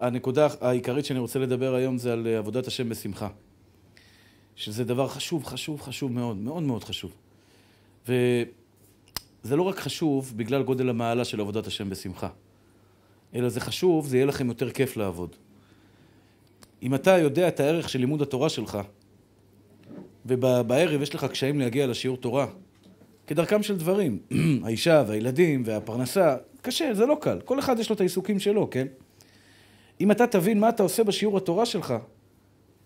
הנקודה העיקרית שאני רוצה לדבר היום זה על אה, עבודת השם בשמחה. שזה דבר חשוב, חשוב, חשוב מאוד, מאוד מאוד חשוב. וזה לא רק חשוב בגלל גודל המעלה של עבודת השם בשמחה, אלא זה חשוב, זה יהיה לכם יותר כיף לעבוד. אם אתה יודע את הערך של לימוד התורה שלך, ובערב יש לך קשיים להגיע לשיעור תורה, כדרכם של דברים, האישה והילדים והפרנסה, קשה, זה לא קל, כל אחד יש לו את העיסוקים שלו, כן? אם אתה תבין מה אתה עושה בשיעור התורה שלך,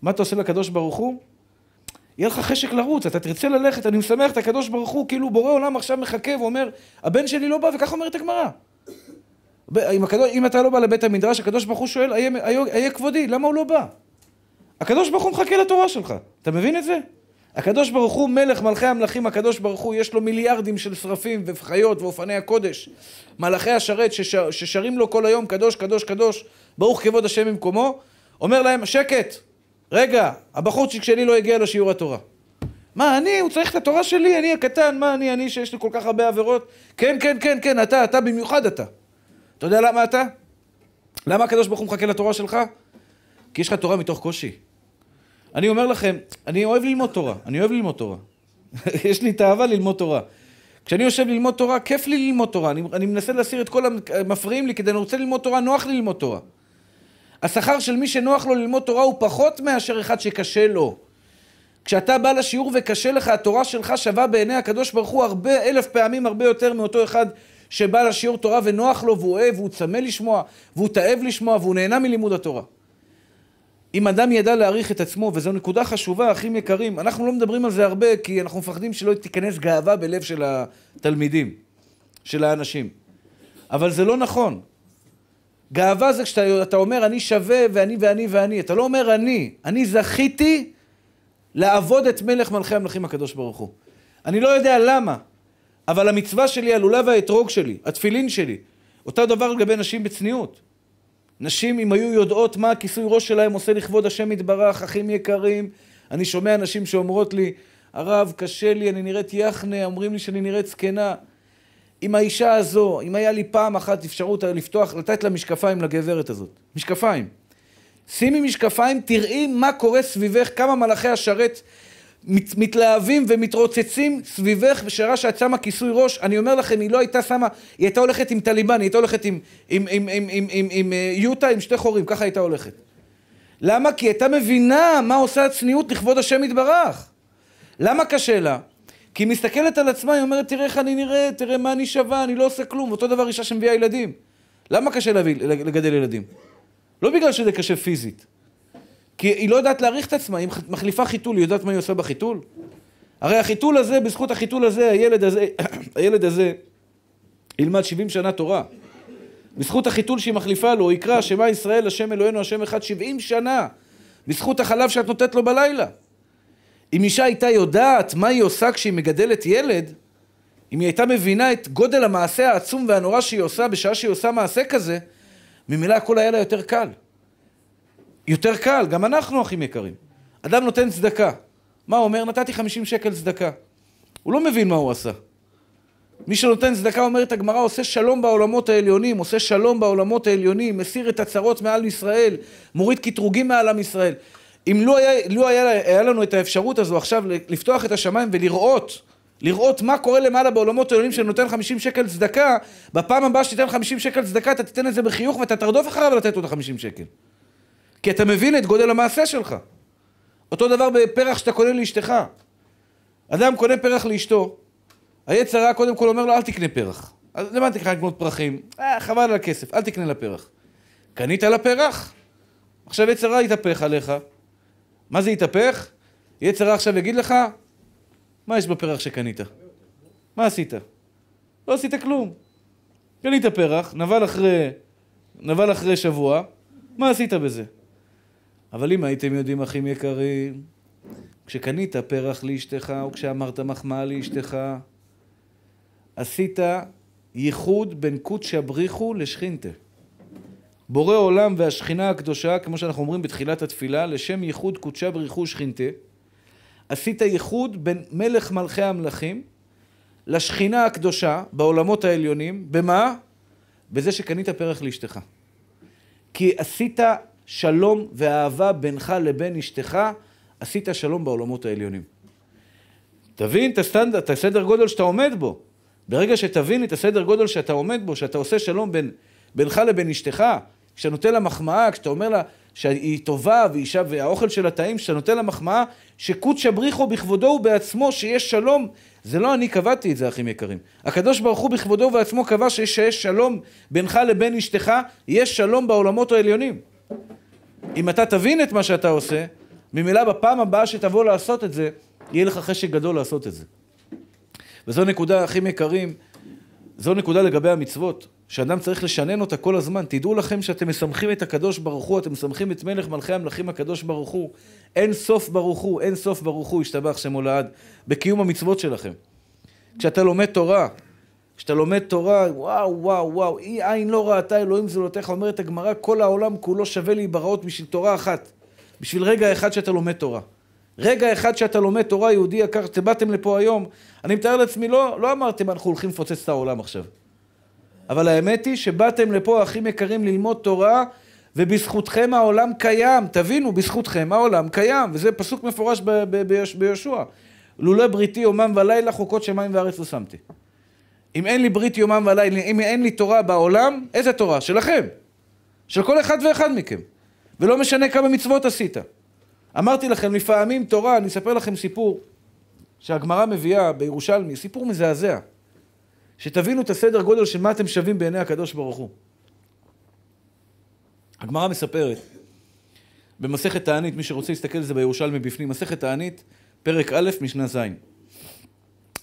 מה אתה עושה לקדוש ברוך הוא, יהיה לך חשק לרוץ, אתה תרצה ללכת, אני משמח את הקדוש ברוך הוא, כאילו בורא עולם עכשיו מחכה ואומר, הבן שלי לא בא, וכך אומרת הגמרא. אם, אם אתה לא בא לבית המדרש, הקדוש ברוך הוא שואל, איה כבודי, למה הוא לא בא? הקדוש ברוך הוא מחכה לתורה שלך, אתה מבין את זה? הקדוש ברוך הוא מלך מלכי המלכים, הקדוש ברוך הוא יש לו מיליארדים של שרפים וחיות ואופני הקודש. מלאכי השרת ששר, ששרים לו כל היום קדוש קדוש קדוש ברוך כבוד השם במקומו, אומר להם, שקט, רגע, הבחורצ'יק שלי לא הגיע לשיעור התורה. מה, אני, הוא צריך את התורה שלי, אני הקטן, מה אני, אני שיש לי כל כך הרבה עבירות? כן, כן, כן, כן, אתה, אתה במיוחד אתה. אתה יודע למה אתה? למה הקדוש ברוך הוא מחכה לתורה שלך? כי יש לך תורה מתוך קושי. אני אומר לכם, אני אוהב ללמוד תורה, אני אוהב ללמוד תורה. יש לי את האהבה ללמוד תורה. כשאני יושב ללמוד תורה, כיף לי ללמוד תורה. אני, אני מנסה להסיר את כל המפריעים לי, כדי אני רוצה ללמוד תורה, נוח לי ללמוד תורה. השכר של מי שנוח לו ללמוד תורה הוא פחות מאשר אחד שקשה לו. כשאתה בא לשיעור וקשה לך, התורה שלך שווה בעיני הקדוש ברוך הוא הרבה, אלף פעמים הרבה יותר מאותו אחד שבא לשיעור תורה ונוח לו והוא אוהב והוא צמא לשמוע והוא תאב לשמוע והוא נהנה מלימוד התורה. אם אדם ידע להעריך את עצמו, וזו נקודה חשובה, אחים יקרים, אנחנו לא מדברים על זה הרבה, כי אנחנו מפחדים שלא תיכנס גאווה בלב של התלמידים, של האנשים. אבל זה לא נכון. גאווה זה כשאתה אומר אני שווה ואני ואני ואני. אתה לא אומר אני, אני זכיתי לעבוד את מלך מלכי המלכים הקדוש ברוך הוא. אני לא יודע למה, אבל המצווה שלי, הלולב והאתרוג שלי, התפילין שלי, אותו דבר לגבי נשים בצניעות. נשים, אם היו יודעות מה הכיסוי ראש שלהם עושה לכבוד השם יתברך, אחים יקרים, אני שומע נשים שאומרות לי, הרב, קשה לי, אני נראית יחנה, אומרים לי שאני נראית זקנה. עם האישה הזו, אם היה לי פעם אחת אפשרות לפתוח, לתת לה משקפיים לגברת הזאת. משקפיים. שימי משקפיים, תראי מה קורה סביבך, כמה מלאכי השרת מת, מתלהבים ומתרוצצים סביבך, בשעה שאת שמה כיסוי ראש, אני אומר לכם, היא לא הייתה שמה, היא הייתה הולכת עם טליבן, היא הייתה הולכת עם, עם, עם, עם, עם, עם, עם עם אה, יוטה, עם שתי חורים, ככה הייתה הולכת. למה? כי היא הייתה מבינה מה עושה הצניעות לכבוד השם יתברך. למה קשה לה? כי היא מסתכלת על עצמה, היא אומרת, תראה איך אני נראה, תראה מה אני שווה, אני לא עושה כלום. אותו דבר אישה שמביאה ילדים. למה קשה להביא, לגדל ילדים? לא בגלל שזה קשה פיזית. כי היא לא יודעת להעריך את עצמה, היא מחליפה חיתול, היא יודעת מה היא עושה בחיתול? הרי החיתול הזה, בזכות החיתול הזה, הילד הזה, הילד הזה ילמד 70 שנה תורה. בזכות החיתול שהיא מחליפה לו, יקרא, שמע ישראל, השם אלוהינו, השם אחד, 70 שנה. בזכות החלב שאת נותנת לו בלילה. אם אישה הייתה יודעת מה היא עושה כשהיא מגדלת ילד, אם היא הייתה מבינה את גודל המעשה העצום והנורא שהיא עושה בשעה שהיא עושה מעשה כזה, ממילא הכל היה לה יותר קל. יותר קל, גם אנחנו אחים יקרים. אדם נותן צדקה. מה הוא אומר? נתתי 50 שקל צדקה. הוא לא מבין מה הוא עשה. מי שנותן צדקה, אומרת הגמרא, עושה שלום בעולמות העליונים, עושה שלום בעולמות העליונים, מסיר את הצרות מעל ישראל, מוריד קטרוגים מעל עם ישראל. אם לו היה, לו היה, היה לנו את האפשרות הזו עכשיו לפתוח את השמיים ולראות, לראות מה קורה למעלה בעולמות העליונים שנותן 50 שקל צדקה, בפעם הבאה שתיתן 50 שקל צדקה אתה תיתן את זה בחיוך ואתה תרדוף אחריו לתת לו עוד 50 שקל. כי אתה מבין את גודל המעשה שלך. אותו דבר בפרח שאתה קונה לאשתך. אדם קונה פרח לאשתו, היצרה קודם כל אומר לו אל תקנה פרח. אז למה תקנה לקנות פרחים? אה, חבל על הכסף, אל תקנה לה פרח. קנית לה פרח? עכשיו יצרה התהפך עליך, מה זה יתהפך? יצר עכשיו יגיד לך, מה יש בפרח שקנית? מה עשית? לא עשית כלום. קנית פרח, נבל אחרי, נבל אחרי שבוע, מה עשית בזה? אבל אם הייתם יודעים, אחים יקרים, כשקנית פרח לאשתך, או כשאמרת מחמאה לאשתך, עשית ייחוד בין קודשא בריחו לשכינתה. בורא עולם והשכינה הקדושה, כמו שאנחנו אומרים בתחילת התפילה, לשם ייחוד קודשה בריחו שכינתה, עשית ייחוד בין מלך מלכי המלכים לשכינה הקדושה בעולמות העליונים, במה? בזה שקנית פרח לאשתך. כי עשית שלום ואהבה בינך לבין אשתך, עשית שלום בעולמות העליונים. תבין את הסטנדרט, את הסדר גודל שאתה עומד בו. ברגע שתבין את הסדר גודל שאתה עומד בו, שאתה עושה שלום בין, בינך לבין אשתך, כשאתה נותן לה מחמאה, כשאתה אומר לה שהיא טובה ואישה והאוכל שלה טעים, כשאתה נותן לה מחמאה, שקודשא בריחו בכבודו ובעצמו, שיש שלום. זה לא אני קבעתי את זה, אחים יקרים. הקדוש ברוך הוא בכבודו ובעצמו קבע שיש שלום בינך לבין אשתך, יש שלום בעולמות העליונים. אם אתה תבין את מה שאתה עושה, ממילא בפעם הבאה שתבוא לעשות את זה, יהיה לך חשק גדול לעשות את זה. וזו נקודה, אחים יקרים, זו נקודה לגבי המצוות. שאדם צריך לשנן אותה כל הזמן. תדעו לכם שאתם מסמכים את הקדוש ברוך הוא, אתם מסמכים את מלך מלכי המלכים הקדוש ברוך הוא. אין סוף ברוך הוא, אין סוף ברוך הוא, ישתבח שמו לעד, בקיום המצוות שלכם. כשאתה לומד תורה, כשאתה לומד תורה, וואו, וואו, וואו, אי עין לא ראתה אלוהים זולותיך, אומרת הגמרא, כל העולם כולו שווה להיבראות בשביל תורה אחת. בשביל רגע אחד שאתה לומד תורה. רגע אחד שאתה לומד תורה, יהודי יקר, אתם באתם לפה היום, אני מתאר לעצמי, לא, לא אמרתם, אנחנו הולכים לפוצץ את העולם עכשיו. אבל האמת היא שבאתם לפה, אחים יקרים, ללמוד תורה, ובזכותכם העולם קיים. תבינו, בזכותכם העולם קיים, וזה פסוק מפורש ביהושע. לולא בריתי יומם ולילה, חוקות שמיים וארץ לא שמתי. אם אין לי ברית יומם ולילה, אם אין לי תורה בעולם, איזה תורה? שלכם. של כל אחד ואחד מכם. ולא משנה כמה מצוות עשית. אמרתי לכם, לפעמים תורה, אני אספר לכם סיפור שהגמרא מביאה בירושלמי, סיפור מזעזע. שתבינו את הסדר גודל של מה אתם שווים בעיני הקדוש ברוך הוא. הגמרא מספרת במסכת תענית, מי שרוצה להסתכל על זה בירושלמי בפנים, מסכת תענית, פרק א', משנה ז'.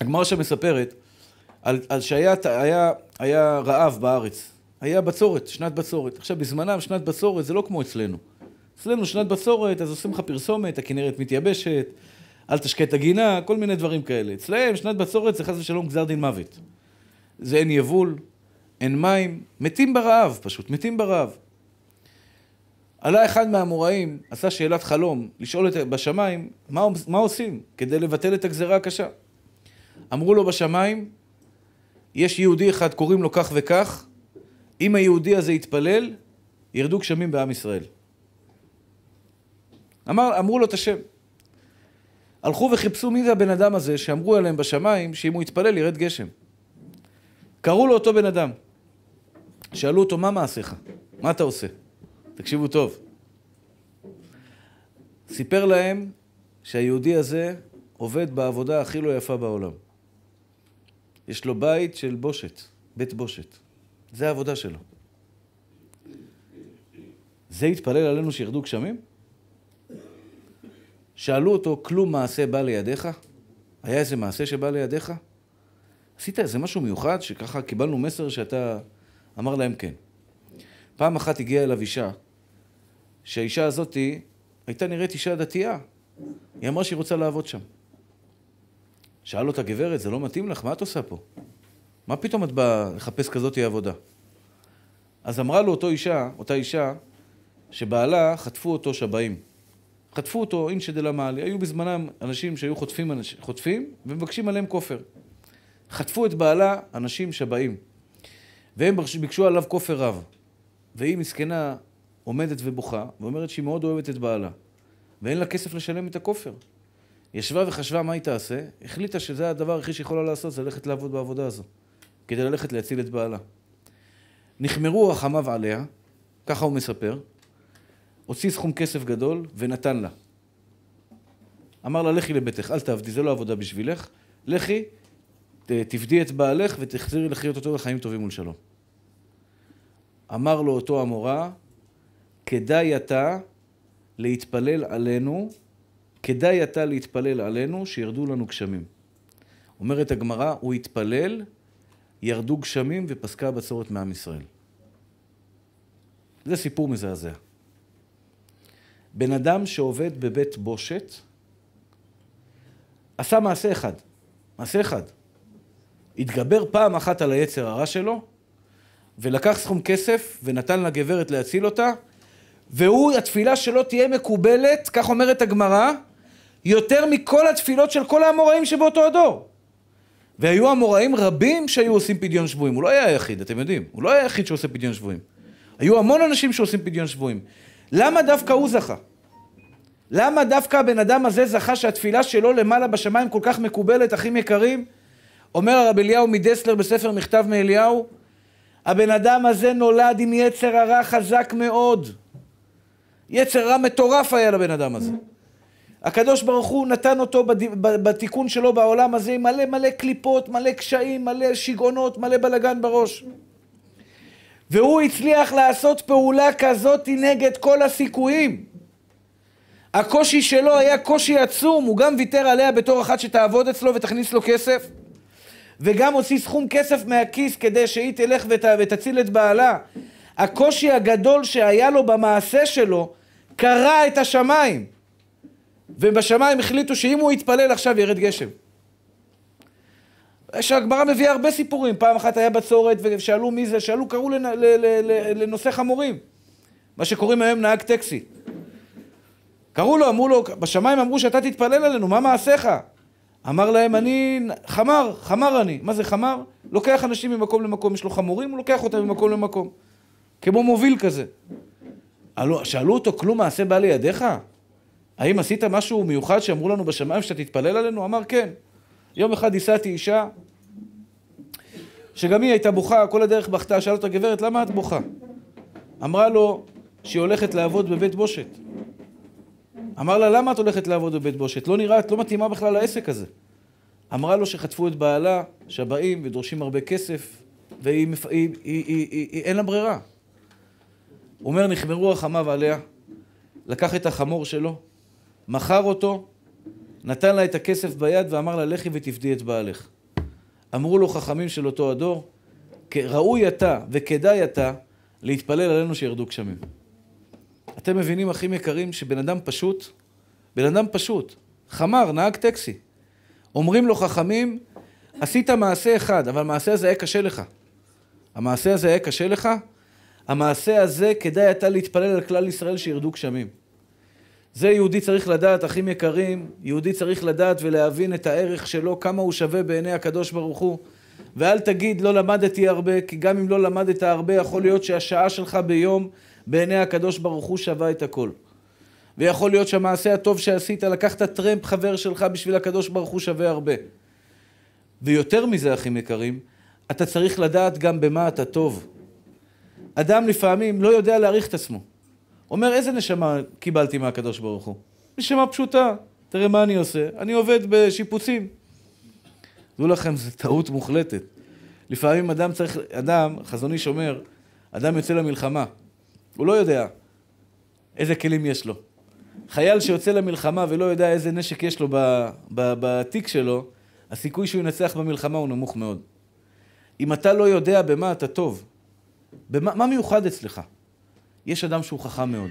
הגמרא שם מספרת על, על שהיה היה, היה רעב בארץ, היה בצורת, שנת בצורת. עכשיו, בזמנם שנת בצורת זה לא כמו אצלנו. אצלנו שנת בצורת, אז עושים לך פרסומת, הכנרת מתייבשת, אל תשקה את הגינה, כל מיני דברים כאלה. אצלם שנת בצורת זה חס ושלום גזר דין מוות. זה אין יבול, אין מים, מתים ברעב פשוט, מתים ברעב. עלה אחד מהאמוראים, עשה שאלת חלום, לשאול את, בשמיים, מה, מה עושים כדי לבטל את הגזרה הקשה? אמרו לו בשמיים, יש יהודי אחד, קוראים לו כך וכך, אם היהודי הזה יתפלל, ירדו גשמים בעם ישראל. אמר, אמרו לו את השם. הלכו וחיפשו מי זה הבן אדם הזה שאמרו עליהם בשמיים שאם הוא יתפלל ירד גשם. קראו לו אותו בן אדם. שאלו אותו, מה מעשיך? מה אתה עושה? תקשיבו טוב. סיפר להם שהיהודי הזה עובד בעבודה הכי לא יפה בעולם. יש לו בית של בושת, בית בושת. זה העבודה שלו. זה יתפלל עלינו שירדו גשמים? שאלו אותו, כלום מעשה בא לידיך? היה איזה מעשה שבא לידיך? עשית איזה משהו מיוחד שככה קיבלנו מסר שאתה אמר להם כן. פעם אחת הגיעה אליו אישה, שהאישה הזאת הייתה נראית אישה דתייה. היא אמרה שהיא רוצה לעבוד שם. שאל אותה, גברת, זה לא מתאים לך, מה את עושה פה? מה פתאום את באה לחפש כזאת עבודה? אז אמרה לו אותו אישה, אותה אישה, שבעלה, חטפו אותו שבאים. חטפו אותו אינשא דלמעלי. היו בזמנם אנשים שהיו חוטפים, חוטפים ומבקשים עליהם כופר. חטפו את בעלה אנשים שבאים, והם ביקשו עליו כופר רב. והיא מסכנה עומדת ובוכה, ואומרת שהיא מאוד אוהבת את בעלה, ואין לה כסף לשלם את הכופר. ישבה וחשבה מה היא תעשה, החליטה שזה הדבר הכי שיכולה לעשות, זה ללכת לעבוד בעבודה הזו, כדי ללכת להציל את בעלה. נחמרו רחמיו עליה, ככה הוא מספר, הוציא סכום כסף גדול ונתן לה. אמר לה, לכי לביתך, אל תעבדי, זה לא עבודה בשבילך, לכי, תפדי את בעלך ותחזירי לחיות אותו לחיים טובים ולשלום. אמר לו אותו המורה, כדאי אתה להתפלל עלינו, כדאי אתה להתפלל עלינו שירדו לנו גשמים. אומרת הגמרא, הוא התפלל, ירדו גשמים ופסקה הבצורת מעם ישראל. זה סיפור מזעזע. בן אדם שעובד בבית בושת, עשה מעשה אחד, מעשה אחד, התגבר פעם אחת על היצר הרע שלו, ולקח סכום כסף ונתן לגברת להציל אותה, והוא, התפילה שלו תהיה מקובלת, כך אומרת הגמרא, יותר מכל התפילות של כל האמוראים שבאותו הדור. והיו אמוראים רבים שהיו עושים פדיון שבויים. הוא לא היה היחיד, אתם יודעים. הוא לא היה היחיד שעושה פדיון שבויים. היו המון אנשים שעושים פדיון שבויים. למה דווקא הוא זכה? למה דווקא הבן אדם הזה זכה שהתפילה שלו למעלה בשמיים כל כך מקובלת, אחים יקרים? אומר הרב אליהו מדסלר בספר מכתב מאליהו, הבן אדם הזה נולד עם יצר הרע חזק מאוד. יצר רע מטורף היה לבן אדם הזה. הקדוש ברוך הוא נתן אותו בתיקון שלו בעולם הזה עם מלא מלא קליפות, מלא קשיים, מלא שיגעונות, מלא בלגן בראש. והוא הצליח לעשות פעולה כזאת נגד כל הסיכויים. הקושי שלו היה קושי עצום, הוא גם ויתר עליה בתור אחת שתעבוד אצלו ותכניס לו כסף. וגם הוציא סכום כסף מהכיס כדי שהיא תלך ות, ותציל את בעלה. הקושי הגדול שהיה לו במעשה שלו קרע את השמיים. ובשמיים החליטו שאם הוא יתפלל עכשיו ירד גשם. שהגמרא מביאה הרבה סיפורים. פעם אחת היה בצורת ושאלו מי זה, שאלו, קראו לנ, ל, ל, ל, לנושא חמורים. מה שקוראים היום נהג טקסי. קראו לו, אמרו לו, בשמיים אמרו שאתה תתפלל עלינו, מה מעשיך? אמר להם, אני חמר, חמר אני. מה זה חמר? לוקח אנשים ממקום למקום, יש לו חמורים, הוא לוקח אותם ממקום למקום. כמו מוביל כזה. שאלו אותו, כלום מעשה בא לידיך? האם עשית משהו מיוחד שאמרו לנו בשמיים שאתה תתפלל עלינו? אמר, כן. יום אחד ייסעתי אישה, שגם היא הייתה בוכה, כל הדרך בכתה, שאל אותה, גברת, למה את בוכה? אמרה לו שהיא הולכת לעבוד בבית בושת. אמר לה, למה את הולכת לעבוד בבית בושת? לא נראה, את לא מתאימה בכלל לעסק הזה. אמרה לו שחטפו את בעלה, שבאים ודורשים הרבה כסף, והיא, מפ... היא, היא, היא, היא, אין לה ברירה. הוא אומר, נחמרו החמיו עליה, לקח את החמור שלו, מכר אותו, נתן לה את הכסף ביד ואמר לה, לכי ותפדי את בעלך. אמרו לו חכמים של אותו הדור, ראוי אתה וכדאי אתה להתפלל עלינו שירדו גשמים. אתם מבינים, אחים יקרים, שבן אדם פשוט, בן אדם פשוט, חמר, נהג טקסי. אומרים לו חכמים, עשית מעשה אחד, אבל המעשה הזה היה קשה לך. המעשה הזה היה קשה לך, המעשה הזה כדאי אתה להתפלל על כלל ישראל שירדו גשמים. זה יהודי צריך לדעת, אחים יקרים, יהודי צריך לדעת ולהבין את הערך שלו, כמה הוא שווה בעיני הקדוש ברוך הוא. ואל תגיד לא למדתי הרבה, כי גם אם לא למדת הרבה, יכול להיות שהשעה שלך ביום בעיני הקדוש ברוך הוא שווה את הכל. ויכול להיות שהמעשה הטוב שעשית, לקחת טרמפ חבר שלך בשביל הקדוש ברוך הוא שווה הרבה. ויותר מזה, אחים יקרים, אתה צריך לדעת גם במה אתה טוב. אדם לפעמים לא יודע להעריך את עצמו. אומר, איזה נשמה קיבלתי מהקדוש ברוך הוא? נשמה פשוטה, תראה מה אני עושה, אני עובד בשיפוצים. דעו לכם, זו טעות מוחלטת. לפעמים אדם צריך, אדם, חזוני שומר, אדם יוצא למלחמה, הוא לא יודע איזה כלים יש לו. חייל שיוצא למלחמה ולא יודע איזה נשק יש לו בתיק שלו, הסיכוי שהוא ינצח במלחמה הוא נמוך מאוד. אם אתה לא יודע במה אתה טוב, במה, מה מיוחד אצלך? יש אדם שהוא חכם מאוד,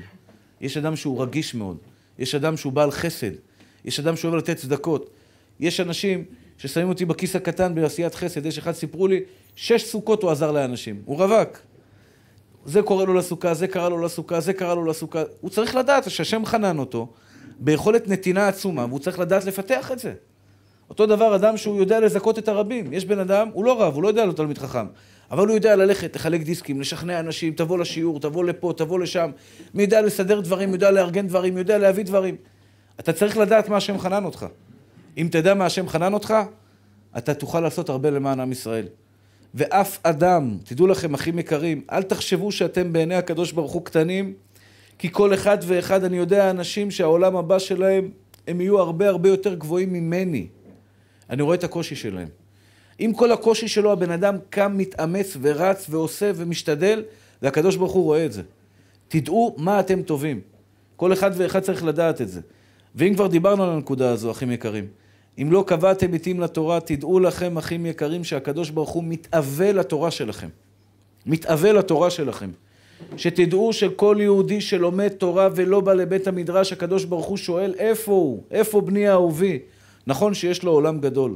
יש אדם שהוא רגיש מאוד, יש אדם שהוא בעל חסד, יש אדם שאוהב לתת צדקות, יש אנשים ששמים אותי בכיס הקטן בעשיית חסד, יש אחד סיפרו לי, שש סוכות הוא עזר לאנשים, הוא רווק. זה קורא לו לסוכה, זה קרא לו לסוכה, זה קרא לו לסוכה. הוא צריך לדעת שהשם חנן אותו ביכולת נתינה עצומה, והוא צריך לדעת לפתח את זה. אותו דבר אדם שהוא יודע לזכות את הרבים. יש בן אדם, הוא לא רב, הוא לא יודע לו תלמיד חכם, אבל הוא יודע ללכת, לחלק דיסקים, לשכנע אנשים, תבוא לשיעור, תבוא לפה, תבוא לשם. מי יודע לסדר דברים, יודע לארגן דברים, יודע להביא דברים. אתה צריך לדעת מה השם חנן אותך. אם תדע מה השם חנן אותך, אתה תוכל לעשות הרבה למען עם ישראל. ואף אדם, תדעו לכם אחים יקרים, אל תחשבו שאתם בעיני הקדוש ברוך הוא קטנים, כי כל אחד ואחד, אני יודע, אנשים שהעולם הבא שלהם, הם יהיו הרבה הרבה יותר גבוהים ממני. אני רואה את הקושי שלהם. עם כל הקושי שלו, הבן אדם קם, מתאמץ ורץ ועושה ומשתדל, והקדוש ברוך הוא רואה את זה. תדעו מה אתם טובים. כל אחד ואחד צריך לדעת את זה. ואם כבר דיברנו על הנקודה הזו, אחים יקרים, אם לא קבעתם עתים לתורה, תדעו לכם, אחים יקרים, שהקדוש ברוך הוא מתאווה לתורה שלכם. מתאווה לתורה שלכם. שתדעו שכל יהודי שלומד תורה ולא בא לבית המדרש, הקדוש ברוך הוא שואל, איפה הוא? איפה בני האהובי? נכון שיש לו עולם גדול.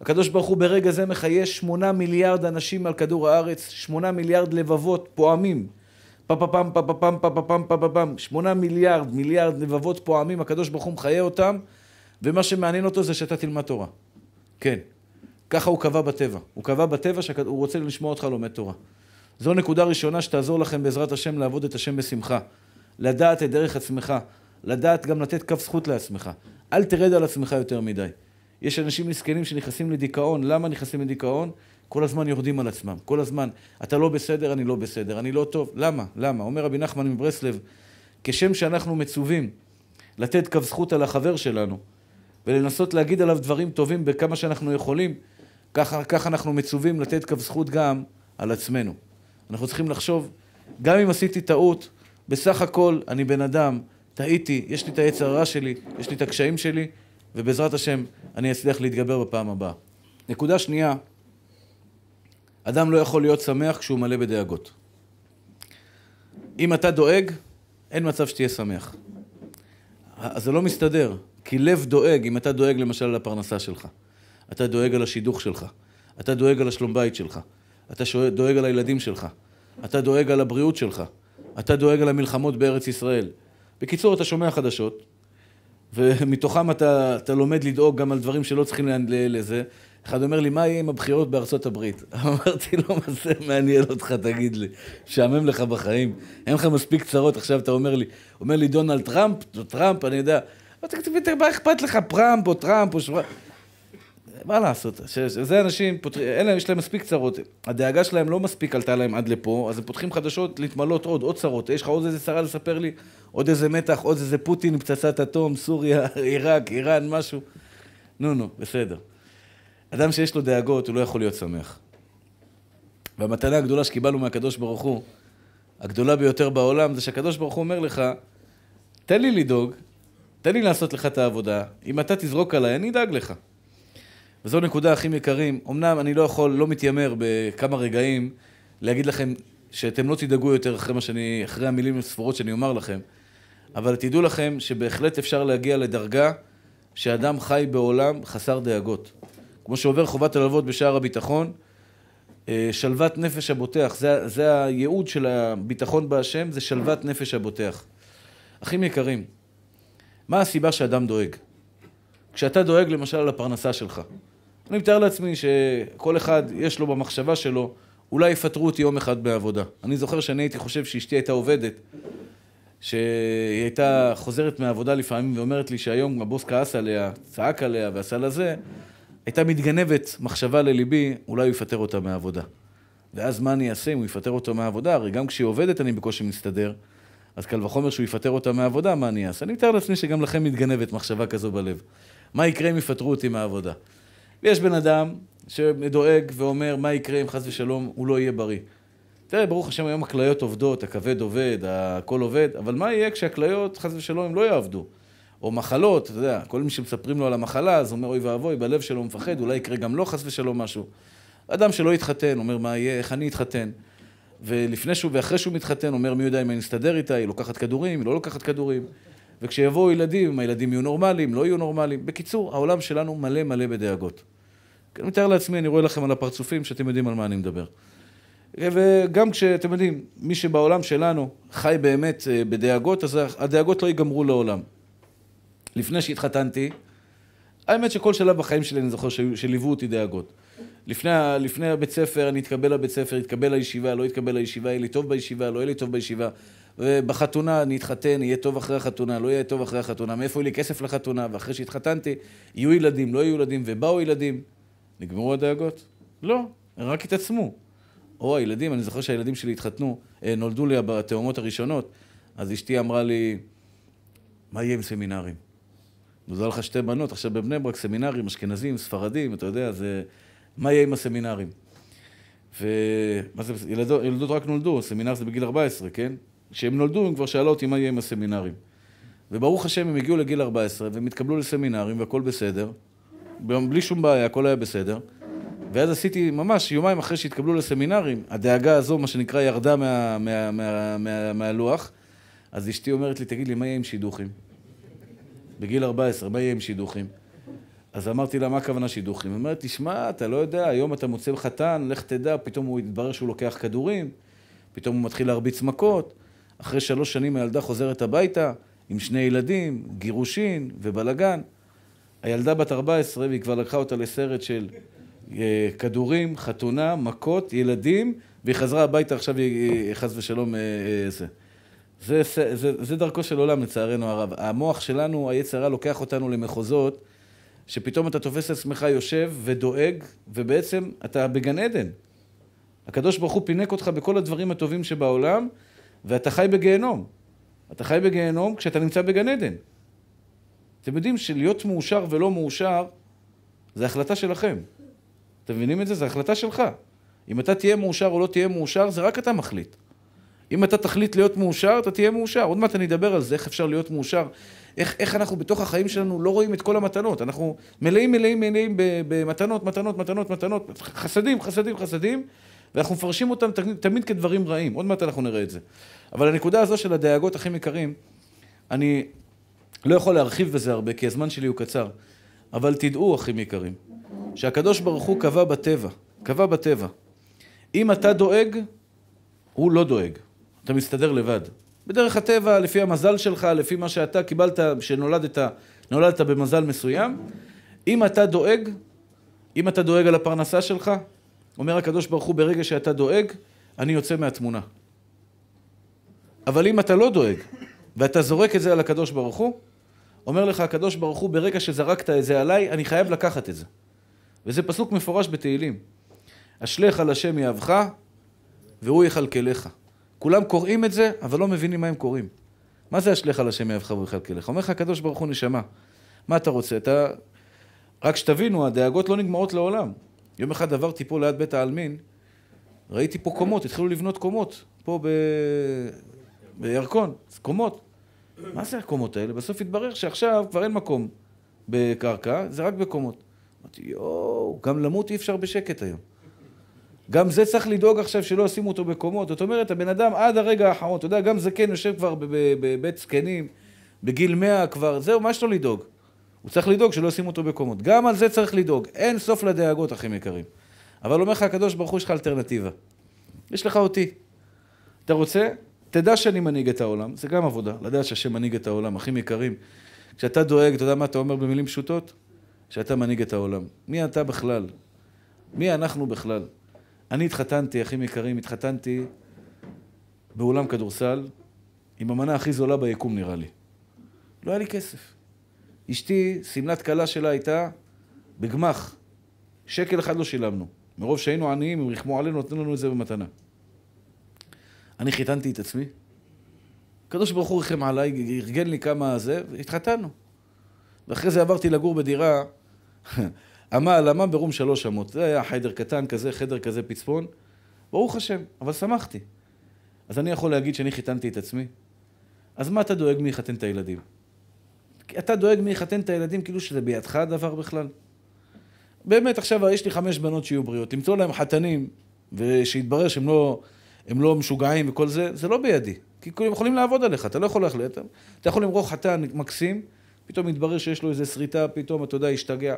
הקדוש ברוך הוא ברגע זה מחיה שמונה מיליארד אנשים על כדור הארץ, שמונה מיליארד לבבות פועמים. פה פה פה פה פפפם, פה פפפם, פפפם, שמונה מיליארד, מיליארד לבבות פועמים, הקדוש ברוך הוא מחיה אותם. ומה שמעניין אותו זה שאתה תלמד תורה. כן. ככה הוא קבע בטבע. הוא קבע בטבע שהוא רוצה לשמוע אותך לומד תורה. זו נקודה ראשונה שתעזור לכם בעזרת השם לעבוד את השם בשמחה. לדעת את דרך עצמך. לדעת גם לתת קו זכות לעצמך. אל תרד על עצמך יותר מדי. יש אנשים מסכנים שנכנסים לדיכאון. למה נכנסים לדיכאון? כל הזמן יורדים על עצמם. כל הזמן, אתה לא בסדר, אני לא בסדר, אני לא טוב. למה? למה? אומר רבי נחמן מברסלב, כשם שאנחנו מצווים לתת קו זכות על החבר שלנו, ולנסות להגיד עליו דברים טובים בכמה שאנחנו יכולים, ככה, ככה אנחנו מצווים לתת קו זכות גם על עצמנו. אנחנו צריכים לחשוב, גם אם עשיתי טעות, בסך הכל אני בן אדם, טעיתי, יש לי את העץ הרע שלי, יש לי את הקשיים שלי, ובעזרת השם אני אצליח להתגבר בפעם הבאה. נקודה שנייה, אדם לא יכול להיות שמח כשהוא מלא בדאגות. אם אתה דואג, אין מצב שתהיה שמח. אז זה לא מסתדר. כי לב דואג, אם אתה דואג למשל לפרנסה שלך, אתה דואג על השידוך שלך, אתה דואג על השלום בית שלך, אתה דואג על הילדים שלך, אתה דואג על הבריאות שלך, אתה דואג על המלחמות בארץ ישראל. בקיצור, אתה שומע חדשות, ומתוכם אתה, אתה לומד לדאוג גם על דברים שלא צריכים לזה. אחד אומר לי, מה יהיה עם הבחירות בארצות הברית? אמרתי לו, מה זה מעניין אותך, תגיד לי. משעמם לך בחיים? אין לך מספיק צרות, עכשיו אתה אומר לי. אומר לי, דונלד טראמפ, טראמפ, אני יודע. לא תקציבית, מה אכפת לך, פראמפ או טראמפ או שווה? מה לעשות, זה אנשים, אלה יש להם מספיק צרות, הדאגה שלהם לא מספיק עלתה להם עד לפה, אז הם פותחים חדשות להתמלות עוד, עוד צרות, יש לך עוד איזה שרה לספר לי, עוד איזה מתח, עוד איזה פוטין, פצצת אטום, סוריה, עיראק, איראן, משהו. נו, נו, בסדר. אדם שיש לו דאגות, הוא לא יכול להיות שמח. והמתנה הגדולה שקיבלנו מהקדוש ברוך הוא, הגדולה ביותר בעולם, זה שהקדוש ברוך הוא אומר לך, תן לי לדאוג, תן לי לעשות לך את העבודה, אם אתה תזרוק עליי, אני אדאג לך. וזו נקודה, אחים יקרים, אמנם אני לא יכול, לא מתיימר בכמה רגעים להגיד לכם שאתם לא תדאגו יותר אחרי, שאני, אחרי המילים הספורות שאני אומר לכם, אבל תדעו לכם שבהחלט אפשר להגיע לדרגה שאדם חי בעולם חסר דאגות. כמו שעובר חובת הלוות בשער הביטחון, אה, שלוות נפש הבוטח, זה, זה הייעוד של הביטחון בהשם, זה שלוות נפש הבוטח. אחים יקרים, מה הסיבה שאדם דואג? כשאתה דואג למשל על הפרנסה שלך. אני מתאר לעצמי שכל אחד יש לו במחשבה שלו, אולי יפטרו אותי יום אחד בעבודה. אני זוכר שאני הייתי חושב שאשתי הייתה עובדת, שהיא הייתה חוזרת מהעבודה לפעמים ואומרת לי שהיום הבוס כעס עליה, צעק עליה ועשה לה זה, הייתה מתגנבת מחשבה לליבי, אולי הוא יפטר אותה מהעבודה. ואז מה אני אעשה אם הוא יפטר אותה מהעבודה? הרי גם כשהיא עובדת אני בקושי מסתדר. אז קל וחומר שהוא יפטר אותה מהעבודה, מה אני אעשה? אני מתאר לעצמי שגם לכם מתגנבת מחשבה כזו בלב. מה יקרה אם יפטרו אותי מהעבודה? ויש בן אדם שדואג ואומר, מה יקרה אם חס ושלום הוא לא יהיה בריא? תראה, ברוך השם, היום הכליות עובדות, הכבד עובד, הכל עובד, אבל מה יהיה כשהכליות, חס ושלום, הם לא יעבדו? או מחלות, אתה יודע, כל מי שמספרים לו על המחלה, אז אומר, אוי ואבוי, בלב שלו מפחד, אולי יקרה גם לו לא, חס ושלום משהו. אדם שלא יתחתן, אומר, מה יהיה, איך אני אתחתן? ולפני שהוא, ואחרי שהוא מתחתן, אומר מי יודע אם אני אסתדר איתה, היא לוקחת כדורים, היא לא לוקחת כדורים. וכשיבואו ילדים, הילדים יהיו נורמליים, לא יהיו נורמליים. בקיצור, העולם שלנו מלא מלא בדאגות. אני מתאר לעצמי, אני רואה לכם על הפרצופים, שאתם יודעים על מה אני מדבר. וגם כשאתם יודעים, מי שבעולם שלנו חי באמת אה, בדאגות, אז הדאגות לא ייגמרו לעולם. לפני שהתחתנתי, האמת שכל שלב בחיים שלי אני זוכר שליוו אותי דאגות. לפני, לפני הבית ספר, אני אתקבל לבית ספר, אתקבל לישיבה, לא אתקבל לישיבה, יהיה לי טוב בישיבה, לא יהיה לי טוב בישיבה. ובחתונה אני אתחתן, יהיה טוב אחרי החתונה, לא יהיה טוב אחרי החתונה, מאיפה יהיה לי כסף לחתונה, ואחרי שהתחתנתי, יהיו ילדים, לא יהיו ילדים, ובאו ילדים. נגמרו הדאגות? לא, הם רק התעצמו. או הילדים, אני זוכר שהילדים שלי התחתנו, אה, נולדו לי בתאומות הראשונות, אז אשתי אמרה לי, מה יהיה עם סמינרים? נוזל לך שתי בנות, עכשיו בבני ברק סמינרים, אשכנזים, ספרדים, אתה יודע, זה... מה יהיה עם הסמינרים? ומה זה, ילדות, ילדות רק נולדו, הסמינר זה בגיל 14, כן? כשהם נולדו, הם כבר שאלו אותי מה יהיה עם הסמינרים. וברוך השם, הם הגיעו לגיל 14, והם התקבלו לסמינרים, והכל בסדר. בלי שום בעיה, הכל היה בסדר. ואז עשיתי, ממש יומיים אחרי שהתקבלו לסמינרים, הדאגה הזו, מה שנקרא, ירדה מה, מה, מה, מה, מה, מהלוח. אז אשתי אומרת לי, תגיד לי, מה יהיה עם שידוכים? בגיל 14, מה יהיה עם שידוכים? אז אמרתי לה, מה הכוונה שידוכים? היא אומרת, תשמע, אתה לא יודע, היום אתה מוצא חתן, לך תדע, פתאום הוא יתברר שהוא לוקח כדורים, פתאום הוא מתחיל להרביץ מכות, אחרי שלוש שנים הילדה חוזרת הביתה עם שני ילדים, גירושין ובלגן. הילדה בת 14, והיא כבר לקחה אותה לסרט של אה, כדורים, חתונה, מכות, ילדים, והיא חזרה הביתה, עכשיו היא אה, חס ושלום אה, זה. זה, זה, זה, זה דרכו של עולם, לצערנו הרב. המוח שלנו, היצרה, לוקח אותנו למחוזות. שפתאום אתה תופס את עצמך יושב ודואג, ובעצם אתה בגן עדן. הקדוש ברוך הוא פינק אותך בכל הדברים הטובים שבעולם, ואתה חי בגיהנום. אתה חי בגיהנום כשאתה נמצא בגן עדן. אתם יודעים שלהיות מאושר ולא מאושר, זה החלטה שלכם. אתם מבינים את זה? זה החלטה שלך. אם אתה תהיה מאושר או לא תהיה מאושר, זה רק אתה מחליט. אם אתה תחליט להיות מאושר, אתה תהיה מאושר. עוד מעט אני אדבר על זה, איך אפשר להיות מאושר איך, איך אנחנו בתוך החיים שלנו לא רואים את כל המתנות. אנחנו מלאים, מלאים, מלאים במתנות, מתנות, מתנות, מתנות, חסדים, חסדים, חסדים, ואנחנו מפרשים אותם תמיד, תמיד כדברים רעים. עוד מעט אנחנו נראה את זה. אבל הנקודה הזו של הדאגות הכי יקרים, אני לא יכול להרחיב בזה הרבה, כי הזמן שלי הוא קצר. אבל תדעו, אחים יקרים, שהקדוש ברוך הוא קבע בטבע, קבע בטבע. אם אתה דואג, הוא לא דואג. אתה מסתדר לבד. בדרך הטבע, לפי המזל שלך, לפי מה שאתה קיבלת, שנולדת נולדת במזל מסוים. אם אתה דואג, אם אתה דואג על הפרנסה שלך, אומר הקדוש ברוך הוא, ברגע שאתה דואג, אני יוצא מהתמונה. אבל אם אתה לא דואג, ואתה זורק את זה על הקדוש ברוך הוא, אומר לך הקדוש ברוך הוא, ברגע שזרקת את זה עליי, אני חייב לקחת את זה. וזה פסוק מפורש בתהילים. אשליך על השם יאהבך, והוא יכלכלך. כולם קוראים את זה, אבל לא מבינים מה הם קוראים. מה זה אשליך על השם יאהבך ולכלכלך? אומר לך הקדוש ברוך הוא נשמה. מה אתה רוצה? אתה... רק שתבינו, הדאגות לא נגמרות לעולם. יום אחד עברתי פה ליד בית העלמין, ראיתי פה קומות, התחילו לבנות קומות, פה ב... בירקון, קומות. מה זה הקומות האלה? בסוף התברר שעכשיו כבר אין מקום בקרקע, זה רק בקומות. אמרתי, יואו, גם למות אי אפשר בשקט היום. גם זה צריך לדאוג עכשיו שלא ישימו אותו בקומות. זאת אומרת, הבן אדם עד הרגע האחרון, אתה יודע, גם זקן כן יושב כבר בבית זקנים, בגיל מאה כבר, זהו, מה יש לו לדאוג? הוא צריך לדאוג שלא ישימו אותו בקומות. גם על זה צריך לדאוג. אין סוף לדאגות, אחים יקרים. אבל אומר לך הקדוש ברוך הוא, יש לך אלטרנטיבה. יש לך אותי. אתה רוצה? תדע שאני מנהיג את העולם. זה גם עבודה, לדעת שהשם מנהיג את העולם. אחים יקרים, כשאתה דואג, אתה יודע מה אתה אומר במילים פשוטות? שאתה מנהיג את העולם. מי אתה בכלל? מי אנחנו בכלל? אני התחתנתי, אחים יקרים, התחתנתי באולם כדורסל עם המנה הכי זולה ביקום, נראה לי. לא היה לי כסף. אשתי, שמלת כלה שלה הייתה בגמח. שקל אחד לא שילמנו. מרוב שהיינו עניים, הם ריחמו עלינו, נתנו לנו את זה במתנה. אני חיתנתי את עצמי. הקדוש ברוך הוא ריחם עליי, ארגן לי כמה זה, והתחתנו. ואחרי זה עברתי לגור בדירה אמה על אמה ברום שלוש אמות. זה היה חדר קטן כזה, חדר כזה פצפון. ברוך השם, אבל שמחתי. אז אני יכול להגיד שאני חיתנתי את עצמי? אז מה אתה דואג מי יחתן את הילדים? אתה דואג מי יחתן את הילדים כאילו שזה בידך הדבר בכלל? באמת, עכשיו יש לי חמש בנות שיהיו בריאות. למצוא להם חתנים, ושיתברר שהם לא, לא משוגעים וכל זה, זה לא בידי. כי כאילו הם יכולים לעבוד עליך, אתה לא יכול להחליט. אתה, אתה יכול למרוח חתן מקסים, פתאום מתברר שיש לו איזה שריטה, פתאום, אתה יודע, השתגע.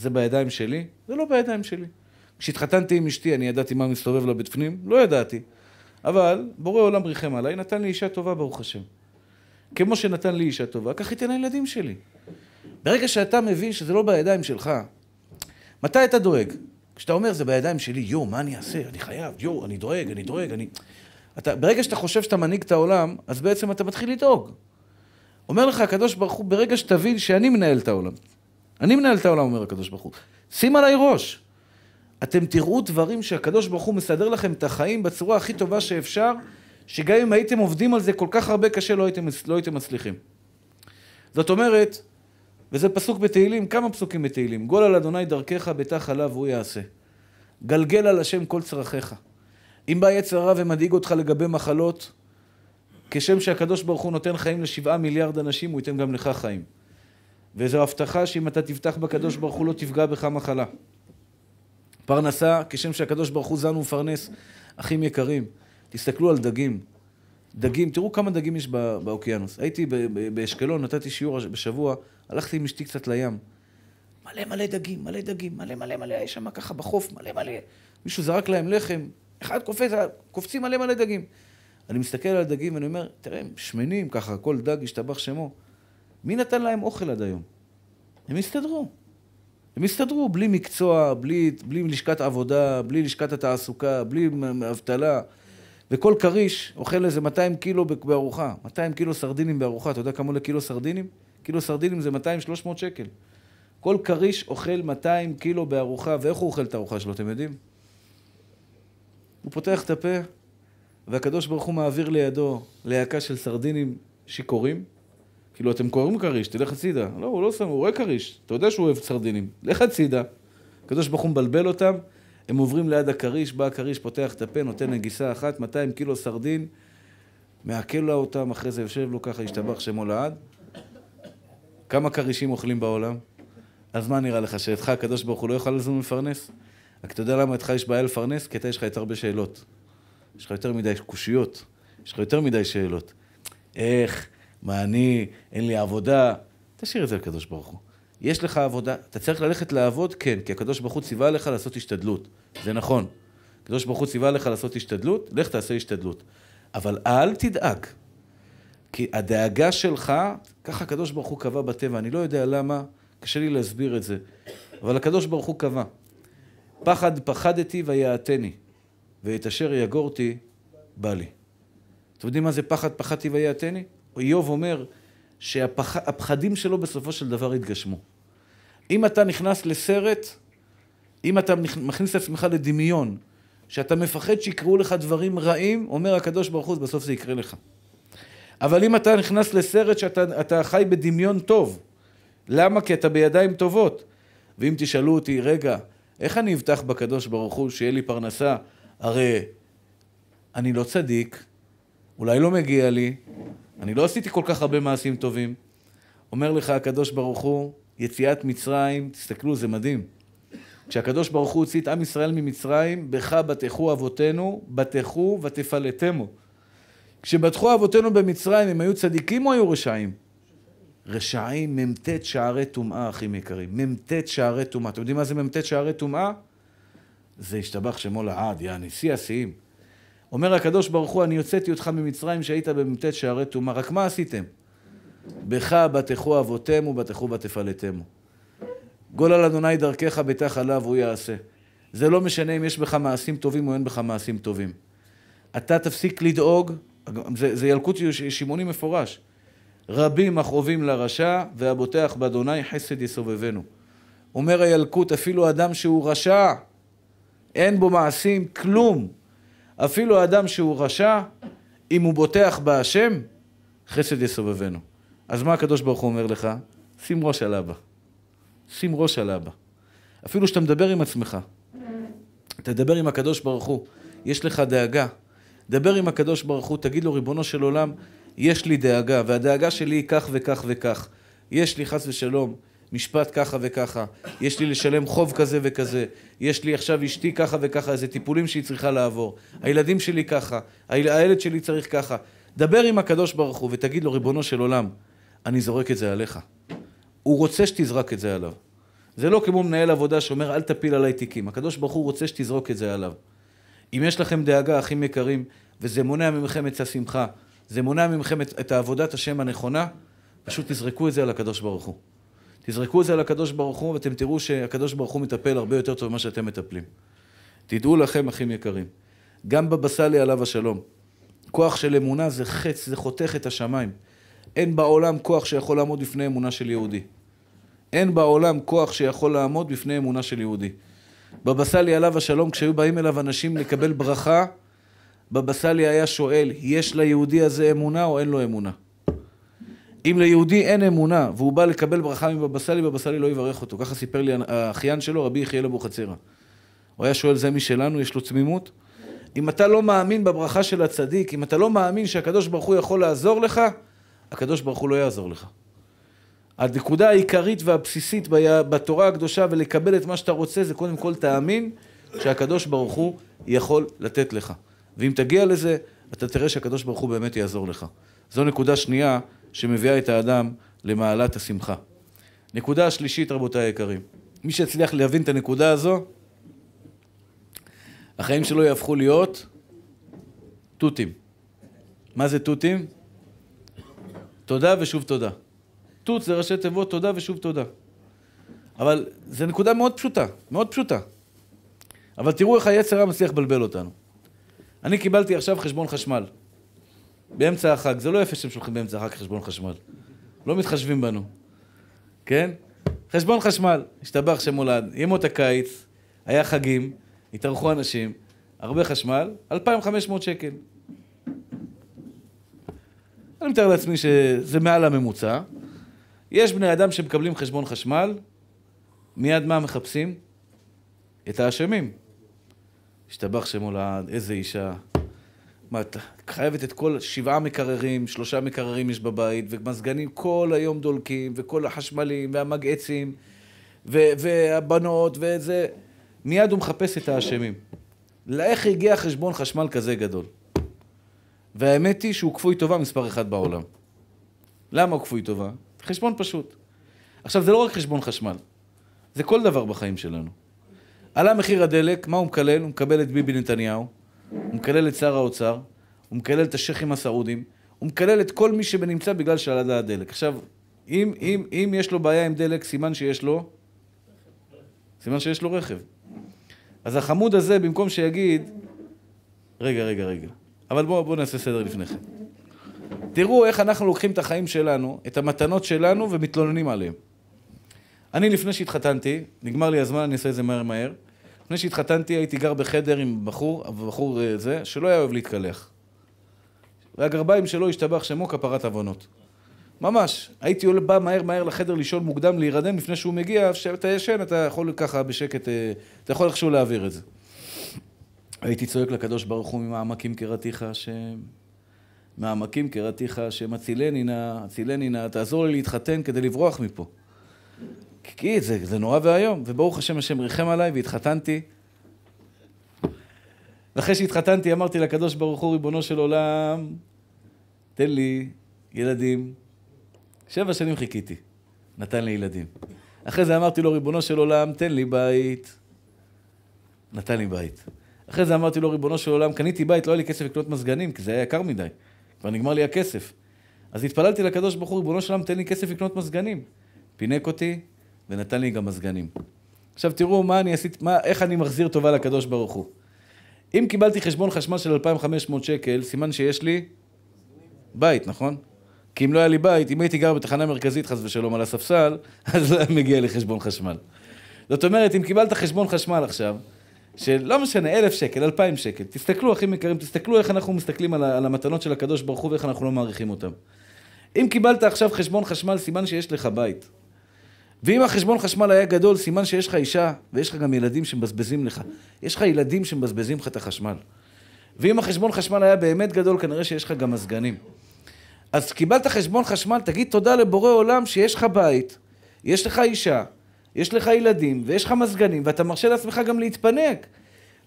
זה בידיים שלי? זה לא בידיים שלי. כשהתחתנתי עם אשתי, אני ידעתי מה מסתובב לה בפנים? לא ידעתי. אבל בורא עולם ריחם עליי, נתן לי אישה טובה, ברוך השם. כמו שנתן לי אישה טובה, כך ייתן לילדים שלי. ברגע שאתה מבין שזה לא בידיים שלך, מתי אתה דואג? כשאתה אומר, זה בידיים שלי, יואו, מה אני אעשה? אני חייב, יואו, אני דואג, אני דואג, אני... אתה, ברגע שאתה חושב שאתה מנהיג את העולם, אז בעצם אתה מתחיל לדאוג. אומר לך הקדוש ברוך הוא, ברגע שתבין שאני מנהל את העולם, אני מנהל את העולם, אומר הקדוש ברוך הוא. שים עליי ראש. אתם תראו דברים שהקדוש ברוך הוא מסדר לכם את החיים בצורה הכי טובה שאפשר, שגם אם הייתם עובדים על זה כל כך הרבה קשה, לא הייתם, לא הייתם מצליחים. זאת אומרת, וזה פסוק בתהילים, כמה פסוקים בתהילים. גול על אדוני דרכך, ביתך עליו הוא יעשה. גלגל על השם כל צרכיך. אם בא יצר רע ומדאיג אותך לגבי מחלות, כשם שהקדוש ברוך הוא נותן חיים לשבעה מיליארד אנשים, הוא ייתן גם לך חיים. וזו הבטחה שאם אתה תבטח בקדוש ברוך הוא לא תפגע בך מחלה. פרנסה, כשם שהקדוש ברוך הוא זן ומפרנס, אחים יקרים, תסתכלו על דגים. דגים, תראו כמה דגים יש בא, באוקיינוס. הייתי באשקלון, נתתי שיעור בשבוע, הלכתי עם אשתי קצת לים. מלא מלא דגים, מלא דגים, מלא מלא מלא, יש שם ככה בחוף, מלא מלא. מישהו זרק להם לחם, אחד קופץ, קופצים מלא מלא דגים. אני מסתכל על הדגים ואני אומר, תראה, הם שמנים ככה, כל דג ישתבח שמו. מי נתן להם אוכל עד היום? הם הסתדרו. הם הסתדרו בלי מקצוע, בלי, בלי לשכת עבודה, בלי לשכת התעסוקה, בלי אבטלה. וכל כריש אוכל איזה 200 קילו בארוחה. 200 קילו סרדינים בארוחה. אתה יודע כמה עולה קילו סרדינים? קילו סרדינים זה 200-300 שקל. כל כריש אוכל 200 קילו בארוחה, ואיך הוא אוכל את הארוחה שלו, אתם יודעים? הוא פותח את הפה, והקדוש ברוך הוא מעביר לידו להקה של סרדינים שיכורים, כאילו, אתם קוראים כריש, תלך הצידה. לא, הוא לא שם, הוא רואה כריש. אתה יודע שהוא אוהב סרדינים. לך הצידה. הקדוש ברוך הוא מבלבל אותם, הם עוברים ליד הכריש, בא הכריש, פותח את הפה, נותן נגיסה אחת, 200 קילו סרדין, מעכל לה אותם, אחרי זה יושב לו ככה, ישתבח שמו לעד. כמה כרישים אוכלים בעולם? אז מה נראה לך, שאתך הקדוש ברוך הוא לא יוכל לזום לפרנס? רק אתה יודע למה אתך יש בעיה לפרנס? כי אתה יש לך יותר הרבה שאלות. יש לך יותר מדי קושיות, יש לך יותר מדי שאלות. איך, מה אני, אין לי עבודה, תשאיר את זה לקדוש ברוך הוא. יש לך עבודה, אתה צריך ללכת לעבוד? כן, כי הקדוש ברוך הוא ציווה לך לעשות השתדלות. זה נכון. הקדוש ברוך הוא ציווה לך לעשות השתדלות, לך תעשה השתדלות. אבל אל תדאג. כי הדאגה שלך, ככה הקדוש ברוך הוא קבע בטבע. אני לא יודע למה, קשה לי להסביר את זה. אבל הקדוש ברוך הוא קבע. פחד פחדתי ויעתני, ואת אשר יגורתי בא לי. אתם יודעים מה זה פחד פחדתי ויעתני? איוב אומר שהפחדים שלו בסופו של דבר התגשמו. אם אתה נכנס לסרט, אם אתה מכניס את עצמך לדמיון, שאתה מפחד שיקראו לך דברים רעים, אומר הקדוש ברוך הוא, בסוף זה יקרה לך. אבל אם אתה נכנס לסרט שאתה חי בדמיון טוב, למה? כי אתה בידיים טובות. ואם תשאלו אותי, רגע, איך אני אבטח בקדוש ברוך הוא שיהיה לי פרנסה? הרי אני לא צדיק, אולי לא מגיע לי, אני לא עשיתי כל כך הרבה מעשים טובים. אומר לך הקדוש ברוך הוא, יציאת מצרים, תסתכלו, זה מדהים. כשהקדוש ברוך הוא הוציא את עם ישראל ממצרים, בך בטחו אבותינו, בטחו ותפלטמו. כשבטחו אבותינו במצרים, הם היו צדיקים או היו רשעים? רשעים, מ"ט שערי טומאה, אחים יקרים. מ"ט שערי טומאה. אתם יודעים מה זה מ"ט שערי טומאה? זה השתבח שמו לעד, יעני, שיא השיאים. אומר הקדוש ברוך הוא, אני הוצאתי אותך ממצרים שהיית במ"ט שערי טומאה, רק מה עשיתם? בך בטחו אבותימו, בטחו בתפלטמו. גול על אדוני דרכך ביתך עליו הוא יעשה. זה לא משנה אם יש בך מעשים טובים או אין בך מעשים טובים. אתה תפסיק לדאוג, זה, זה ילקוט שמעוני מפורש. רבים החובים לרשע, והבוטח באדוני חסד יסובבנו. אומר הילקוט, אפילו אדם שהוא רשע, אין בו מעשים, כלום. אפילו האדם שהוא רשע, אם הוא בוטח בהשם, חסד יסובבנו. אז מה הקדוש ברוך הוא אומר לך? שים ראש על אבא. שים ראש על אבא. אפילו שאתה מדבר עם עצמך, תדבר עם הקדוש ברוך הוא, יש לך דאגה. דבר עם הקדוש ברוך הוא, תגיד לו, ריבונו של עולם, יש לי דאגה, והדאגה שלי היא כך וכך וכך. יש לי, חס ושלום, משפט ככה וככה, יש לי לשלם חוב כזה וכזה, יש לי עכשיו אשתי ככה וככה, איזה טיפולים שהיא צריכה לעבור, הילדים שלי ככה, הילד שלי צריך ככה. דבר עם הקדוש ברוך הוא ותגיד לו, ריבונו של עולם, אני זורק את זה עליך. הוא רוצה שתזרק את זה עליו. זה לא כמו מנהל עבודה שאומר, אל תפיל עליי תיקים. הקדוש ברוך הוא רוצה שתזרוק את זה עליו. אם יש לכם דאגה, אחים יקרים, וזה מונע ממכם את השמחה, זה מונע ממכם את, את עבודת השם הנכונה, פשוט תזרקו את זה על הקדוש ברוך הוא. תזרקו את זה על הקדוש ברוך הוא, ואתם תראו שהקדוש ברוך הוא מטפל הרבה יותר טוב ממה שאתם מטפלים. תדעו לכם, אחים יקרים, גם בבא סאלי עליו השלום, כוח של אמונה זה חץ, זה חותך את השמיים. אין בעולם כוח שיכול לעמוד בפני אמונה של יהודי. אין בעולם כוח שיכול לעמוד בפני אמונה של יהודי. בבא סאלי עליו השלום, כשהיו באים אליו אנשים לקבל ברכה, בבא סאלי היה שואל, יש ליהודי הזה אמונה או אין לו אמונה? אם ליהודי אין אמונה, והוא בא לקבל ברכה מבבא סאלי, בבא סאלי לא יברך אותו. ככה סיפר לי האחיין שלו, רבי יחיאל אבוחצירא. הוא היה שואל, זה משלנו, יש לו תמימות? אם אתה לא מאמין בברכה של הצדיק, אם אתה לא מאמין שהקדוש ברוך הוא יכול לעזור לך, הקדוש ברוך הוא לא יעזור לך. הנקודה העיקרית והבסיסית בתורה הקדושה ולקבל את מה שאתה רוצה, זה קודם כל תאמין שהקדוש ברוך הוא יכול לתת לך. ואם תגיע לזה, אתה תראה שהקדוש ברוך הוא באמת יעזור לך. זו נקודה שנייה שמביאה את האדם למעלת השמחה. נקודה שלישית, רבותיי היקרים. מי שיצליח להבין את הנקודה הזו, החיים שלו יהפכו להיות תותים. מה זה תותים? תודה ושוב תודה. תות זה ראשי תיבות תודה ושוב תודה. אבל זו נקודה מאוד פשוטה, מאוד פשוטה. אבל תראו איך היצר רע מצליח לבלבל אותנו. אני קיבלתי עכשיו חשבון חשמל. באמצע החג, זה לא יפה שהם שולחים באמצע החג חשבון חשמל. לא מתחשבים בנו, כן? חשבון חשמל, השתבח שם הולד. ימות הקיץ, היה חגים, התארחו אנשים, הרבה חשמל, 2,500 שקל. אני מתאר לעצמי שזה מעל הממוצע. יש בני אדם שמקבלים חשבון חשמל, מיד מה מחפשים? את האשמים. השתבח שם הולד, איזה אישה, מה, את חייבת את כל שבעה מקררים, שלושה מקררים יש בבית, ומזגנים כל היום דולקים, וכל החשמלים, והמגעצים, ו- והבנות, וזה... מיד הוא מחפש את האשמים. לאיך הגיע חשבון חשמל כזה גדול? והאמת היא שהוא כפוי טובה מספר אחת בעולם. למה הוא כפוי טובה? חשבון פשוט. עכשיו, זה לא רק חשבון חשמל, זה כל דבר בחיים שלנו. עלה מחיר הדלק, מה הוא מקלל? הוא מקבל את ביבי נתניהו, הוא מקלל את שר האוצר, הוא מקלל את השייחים הסעודים, הוא מקלל את כל מי שנמצא בגלל שעלה הדלק. עכשיו, אם, אם, אם יש לו בעיה עם דלק, סימן שיש לו... סימן שיש לו רכב. אז החמוד הזה, במקום שיגיד... רגע, רגע, רגע. אבל בואו בוא נעשה סדר לפני כן. תראו איך אנחנו לוקחים את החיים שלנו, את המתנות שלנו, ומתלוננים עליהם. אני, לפני שהתחתנתי, נגמר לי הזמן, אני אעשה את זה מהר מהר, לפני שהתחתנתי הייתי גר בחדר עם בחור, בחור אה, זה, שלא היה אוהב להתקלח. והגרביים שלו השתבח שמו כפרת עוונות. ממש. הייתי בא מהר מהר לחדר לישון מוקדם, להירדם לפני שהוא מגיע, כשאתה ישן אתה יכול ככה בשקט, אה, אתה יכול איכשהו להעביר את זה. הייתי צועק לקדוש ברוך הוא ממעמקים קראתיך השם, מעמקים קראתיך השם, הצילני נא, הצילני נא, תעזור לי להתחתן כדי לברוח מפה. כי זה, זה נורא ואיום, וברוך השם, השם ריחם עליי והתחתנתי. ואחרי שהתחתנתי אמרתי לקדוש ברוך הוא, ריבונו של עולם, תן לי ילדים. שבע שנים חיכיתי, נתן לי ילדים. אחרי זה אמרתי לו, ריבונו של עולם, תן לי בית. נתן לי בית. אחרי זה אמרתי לו, ריבונו של עולם, קניתי בית, לא היה לי כסף לקנות מזגנים, כי זה היה יקר מדי. כבר נגמר לי הכסף. אז התפללתי לקדוש ברוך הוא, ריבונו של עולם, תן לי כסף לקנות מזגנים. פינק אותי, ונתן לי גם מזגנים. עכשיו תראו מה אני עשיתי, מה, איך אני מחזיר טובה לקדוש ברוך הוא. אם קיבלתי חשבון חשמל של 2,500 שקל, סימן שיש לי בית, נכון? כי אם לא היה לי בית, אם הייתי גר בתחנה מרכזית, חס ושלום, על הספסל, אז לא היה מגיע לי חשבון חשמל. זאת אומרת, אם קיבלת חשבון חשמל עכשיו, שלא משנה, אלף שקל, אלפיים שקל, תסתכלו, אחים יקרים, תסתכלו איך אנחנו מסתכלים על, על המתנות של הקדוש ברוך הוא ואיך אנחנו לא מעריכים אותם. אם קיבלת עכשיו חשבון חשמל, סימן שיש לך בית. ואם החשבון חשמל היה גדול, סימן שיש לך אישה, ויש לך גם ילדים שמבזבזים לך. יש לך ילדים שמבזבזים לך את החשמל. ואם החשבון חשמל היה באמת גדול, כנראה שיש לך גם מזגנים. אז קיבלת חשבון חשמל, תגיד תודה לבורא עולם שיש לך בית, יש לך אישה, יש לך ילדים, ויש לך מזגנים, ואתה מרשה לעצמך גם להתפנק.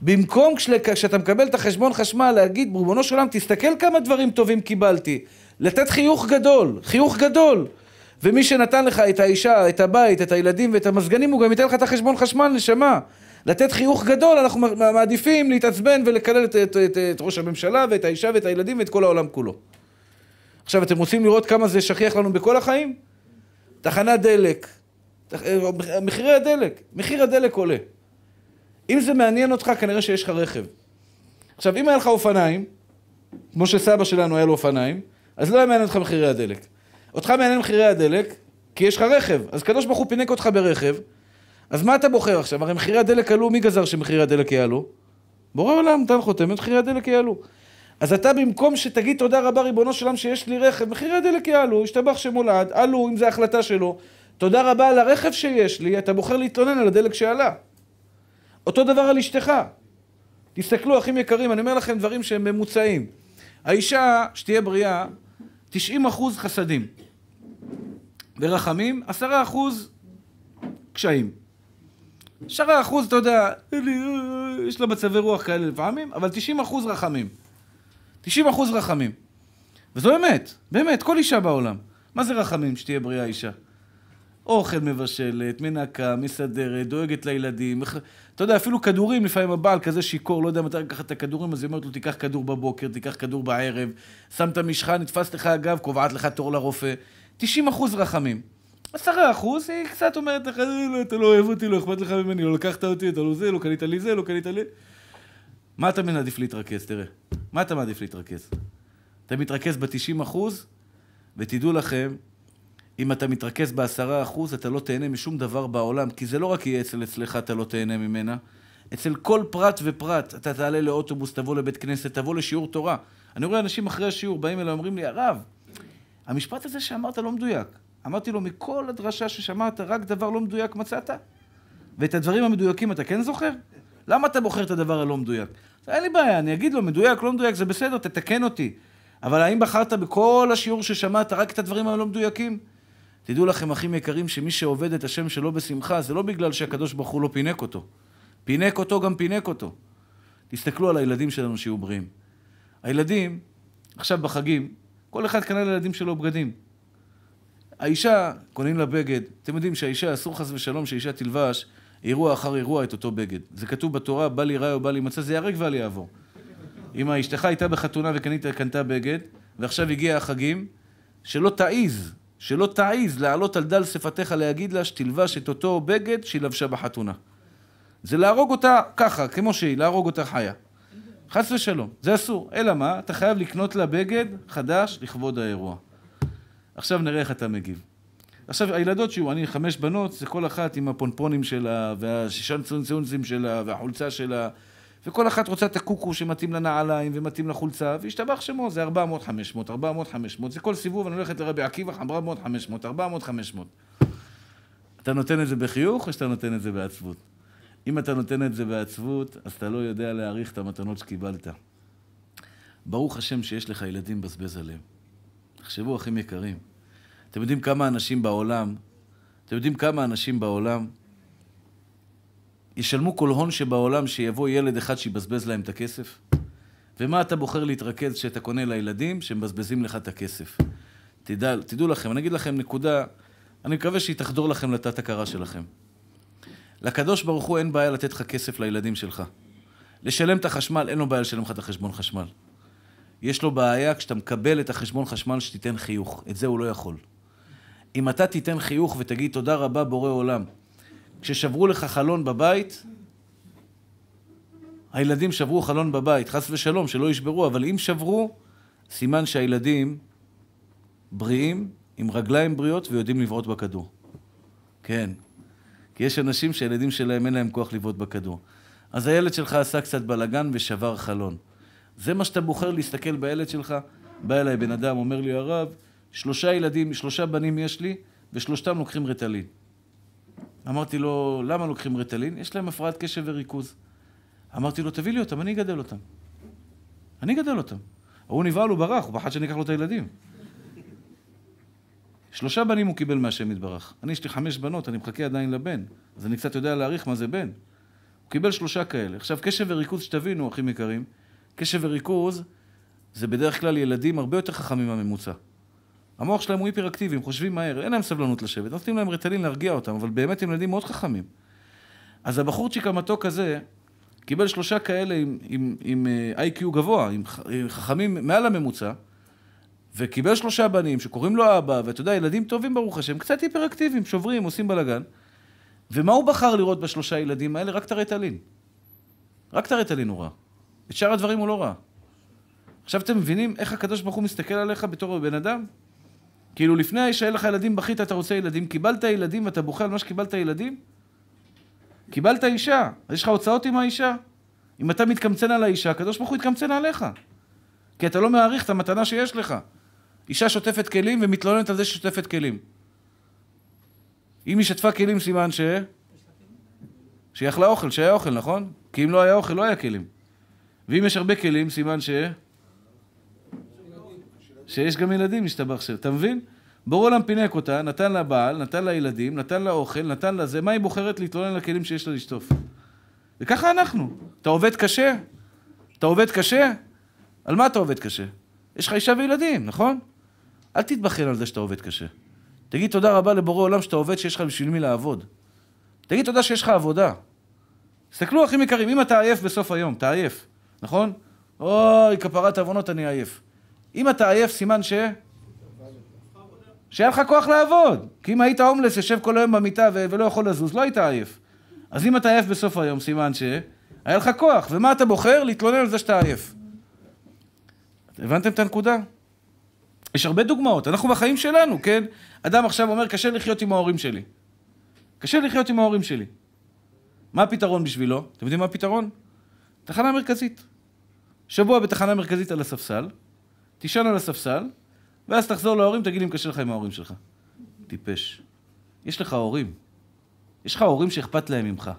במקום כשאתה מקבל את החשבון חשמל, להגיד, ריבונו של עולם, תסתכל כמה דברים טובים קיבלתי. לתת חיוך גדול, חיוך גדול. ומי שנתן לך את האישה, את הבית, את הילדים ואת המזגנים, הוא גם ייתן לך את החשבון חשמל, נשמה. לתת חיוך גדול, אנחנו מעדיפים להתעצבן ולקלל את, את, את, את ראש הממשלה ואת האישה ואת הילדים ואת כל העולם כולו. עכשיו, אתם רוצים לראות כמה זה שכיח לנו בכל החיים? תחנת דלק, תח... אה, מחירי הדלק, מחיר הדלק עולה. אם זה מעניין אותך, כנראה שיש לך רכב. עכשיו, אם היה לך אופניים, כמו שסבא שלנו היה לו אופניים, אז לא היה מעניין אותך מחירי הדלק. אותך מעניין מחירי הדלק, כי יש לך רכב. אז הקדוש ברוך הוא פינק אותך ברכב, אז מה אתה בוחר עכשיו? הרי מחירי הדלק עלו, מי גזר שמחירי הדלק יעלו? בורא עולם, נתן חותמת, מחירי הדלק יעלו. אז אתה במקום שתגיד תודה רבה ריבונו של עולם שיש לי רכב, מחירי הדלק יעלו, ישתבח שמולד, עלו אם זו החלטה שלו, תודה רבה על הרכב שיש לי, אתה בוחר להתלונן על הדלק שעלה. אותו דבר על אשתך. תסתכלו, אחים יקרים, אני אומר לכם דברים שהם ממוצעים. האישה, שתהיה בריאה, 90 אחוז חסדים ורחמים, 10 אחוז קשיים. שאר האחוז, אתה יודע, יש לה מצבי רוח כאלה לפעמים, אבל 90 אחוז רחמים. 90 אחוז רחמים. וזו אמת, באמת, כל אישה בעולם. מה זה רחמים שתהיה בריאה אישה? אוכל מבשלת, מנקה, מסדרת, דואגת לילדים. אתה יודע, אפילו כדורים, לפעמים הבעל כזה שיכור, לא יודע מתי לקחת את הכדורים, אז היא אומרת לו, תיקח כדור בבוקר, תיקח כדור בערב, שם את המשחה, נתפס לך הגב, קובעת לך תור לרופא. 90 אחוז רחמים. 10 אחוז, היא קצת אומרת לך, אה, לא, אתה לא אוהב אותי, לא אכפת לך ממני, לא לקחת אותי, אתה לא זה, לא קנית לי זה, לא קנית לי... מה אתה מעדיף להתרכז, תראה? מה אתה מעדיף להתרכז? אתה מתרכז ב-90 אחוז, ותדעו לכם אם אתה מתרכז בעשרה אחוז, אתה לא תהנה משום דבר בעולם, כי זה לא רק יהיה אצל אצלך, אתה לא תהנה ממנה. אצל כל פרט ופרט, אתה תעלה לאוטובוס, תבוא לבית כנסת, תבוא לשיעור תורה. אני רואה אנשים אחרי השיעור באים אליי, אומרים לי, הרב, המשפט הזה שאמרת לא מדויק. אמרתי לו, מכל הדרשה ששמעת, רק דבר לא מדויק מצאת? ואת הדברים המדויקים אתה כן זוכר? למה אתה בוחר את הדבר הלא מדויק? אין לי בעיה, אני אגיד לו, מדויק, לא מדויק, זה בסדר, תתקן אותי. אבל האם בחרת בכל השיעור ששמעת רק את הדברים הלא מדויקים? תדעו לכם, אחים יקרים, שמי שעובד את השם שלו בשמחה, זה לא בגלל שהקדוש ברוך הוא לא פינק אותו. פינק אותו גם פינק אותו. תסתכלו על הילדים שלנו שיהיו בריאים. הילדים, עכשיו בחגים, כל אחד קנה לילדים שלו בגדים. האישה, קונים לה בגד. אתם יודעים שהאישה, אסור חס ושלום שאישה תלבש אירוע אחר אירוע את אותו בגד. זה כתוב בתורה, בל ייראה או בל יימצא, זה ייהרג ואל יעבור. אם אשתך הייתה בחתונה וקנתה בגד, ועכשיו הגיע החגים, שלא תעיז שלא תעיז לעלות על דל שפתיך להגיד לה שתלבש את אותו בגד שהיא לבשה בחתונה. זה להרוג אותה ככה, כמו שהיא, להרוג אותה חיה. חס ושלום, זה אסור. אלא מה? אתה חייב לקנות לה בגד חדש לכבוד האירוע. עכשיו נראה איך אתה מגיב. עכשיו, הילדות שיהיו, אני חמש בנות, זה כל אחת עם הפונפונים שלה, והשישה צונצונצים שלה, והחולצה שלה, וכל אחת רוצה את הקוקו שמתאים לנעליים ומתאים לחולצה, והשתבח שמו, זה 400, 500, 400, 500, זה כל סיבוב, אני הולכת לרבי עקיבא, 400, 500, 400, 500. אתה נותן את זה בחיוך או שאתה נותן את זה בעצבות? אם אתה נותן את זה בעצבות, אז אתה לא יודע להעריך את המתנות שקיבלת. ברוך השם שיש לך ילדים בזבז עליהם. תחשבו, אחים יקרים, אתם יודעים כמה אנשים בעולם, אתם יודעים כמה אנשים בעולם ישלמו כל הון שבעולם שיבוא ילד אחד שיבזבז להם את הכסף? ומה אתה בוחר להתרכז כשאתה קונה לילדים שמבזבזים לך את הכסף? תדע, תדעו לכם, אני אגיד לכם נקודה, אני מקווה שהיא תחדור לכם לתת-הכרה שלכם. לקדוש ברוך הוא אין בעיה לתת לך כסף לילדים שלך. לשלם את החשמל, אין לו בעיה לשלם לך את החשבון חשמל. יש לו בעיה כשאתה מקבל את החשבון חשמל שתיתן חיוך. את זה הוא לא יכול. אם אתה תיתן חיוך ותגיד תודה רבה בורא עולם כששברו לך חלון בבית, הילדים שברו חלון בבית, חס ושלום, שלא ישברו, אבל אם שברו, סימן שהילדים בריאים, עם רגליים בריאות ויודעים לבעוט בכדור. כן. כי יש אנשים שהילדים שלהם אין להם כוח לבעוט בכדור. אז הילד שלך עשה קצת בלאגן ושבר חלון. זה מה שאתה בוחר להסתכל בילד שלך? בא אליי בן אדם, אומר לי הרב, שלושה ילדים, שלושה בנים יש לי, ושלושתם לוקחים רטלין. אמרתי לו, למה לוקחים רטלין? יש להם הפרעת קשב וריכוז. אמרתי לו, תביא לי אותם, אני אגדל אותם. אני אגדל אותם. ההוא נבהל, הוא ברח, הוא פחד שאני אקח לו את הילדים. שלושה בנים הוא קיבל מהשם יתברך. אני, יש לי חמש בנות, אני מחכה עדיין לבן. אז אני קצת יודע להעריך מה זה בן. הוא קיבל שלושה כאלה. עכשיו, קשב וריכוז, שתבינו, אחים יקרים, קשב וריכוז זה בדרך כלל ילדים הרבה יותר חכמים מהממוצע. המוח שלהם הוא היפראקטיבי, הם חושבים מהר, אין להם סבלנות לשבת, נותנים להם ריטלין להרגיע אותם, אבל באמת הם ילדים מאוד חכמים. אז הבחורצ'יק המתוק הזה, קיבל שלושה כאלה עם, עם, עם, עם אה, איי-קיו גבוה, עם, עם אה, חכמים מעל הממוצע, וקיבל שלושה בנים שקוראים לו אבא, ואתה יודע, ילדים טובים ברוך השם, קצת היפראקטיביים, שוברים, עושים בלאגן. ומה הוא בחר לראות בשלושה ילדים האלה? רק את הרטלין. רק את הרטלין הוא ראה. את שאר הדברים הוא לא ראה. עכשיו אתם מבינים איך הקדוש ברוך הוא מסתכל עליך בתור בן אדם? כאילו לפני שאין לך ילדים בכית, אתה רוצה ילדים. קיבלת ילדים ואתה בוכה על מה שקיבלת ילדים? קיבלת אישה, אז יש לך הוצאות עם האישה? אם אתה מתקמצן על האישה, הקדוש ברוך הוא יתקמצן עליך. כי אתה לא מעריך את המתנה שיש לך. אישה שוטפת כלים ומתלוננת על זה ששוטפת כלים. אם היא שטפה כלים, סימן ש... שהיא אכלה אוכל, שהיה אוכל, נכון? כי אם לא היה אוכל, לא היה כלים. ואם יש הרבה כלים, סימן ש... שיש גם ילדים, משתבח שם. אתה מבין? בור עולם פינק אותה, נתן לה בעל, נתן לה ילדים, נתן לה אוכל, נתן לה זה, מה היא בוחרת להתלונן לכלים שיש לה לשטוף? וככה אנחנו. אתה עובד קשה? אתה עובד קשה? על מה אתה עובד קשה? יש לך אישה וילדים, נכון? אל תתבכיין על זה שאתה עובד קשה. תגיד תודה רבה לבורא עולם שאתה עובד, שיש לך בשביל מי לעבוד. תגיד תודה שיש לך עבודה. תסתכלו, אחים יקרים, אם אתה עייף בסוף היום, אתה עייף, נכון? אוי, כפרת עוונות, אני עייף. אם אתה עייף, סימן ש... שהיה לך כוח לעבוד. כי אם היית הומלס, יושב כל היום במיטה ו- ולא יכול לזוז, לא היית עייף. אז אם אתה עייף בסוף היום, סימן ש... היה לך כוח. ומה אתה בוחר? להתלונן על זה שאתה עייף. הבנתם את הנקודה? יש הרבה דוגמאות. אנחנו בחיים שלנו, כן? אדם עכשיו אומר, קשה לחיות עם ההורים שלי. קשה לחיות עם ההורים שלי. מה הפתרון בשבילו? אתם יודעים מה הפתרון? תחנה מרכזית. שבוע בתחנה מרכזית על הספסל, תישן על הספסל, ואז תחזור להורים, תגיד לי אם קשה לך עם ההורים שלך. טיפש. יש לך הורים. יש לך הורים שאכפת להם ממך.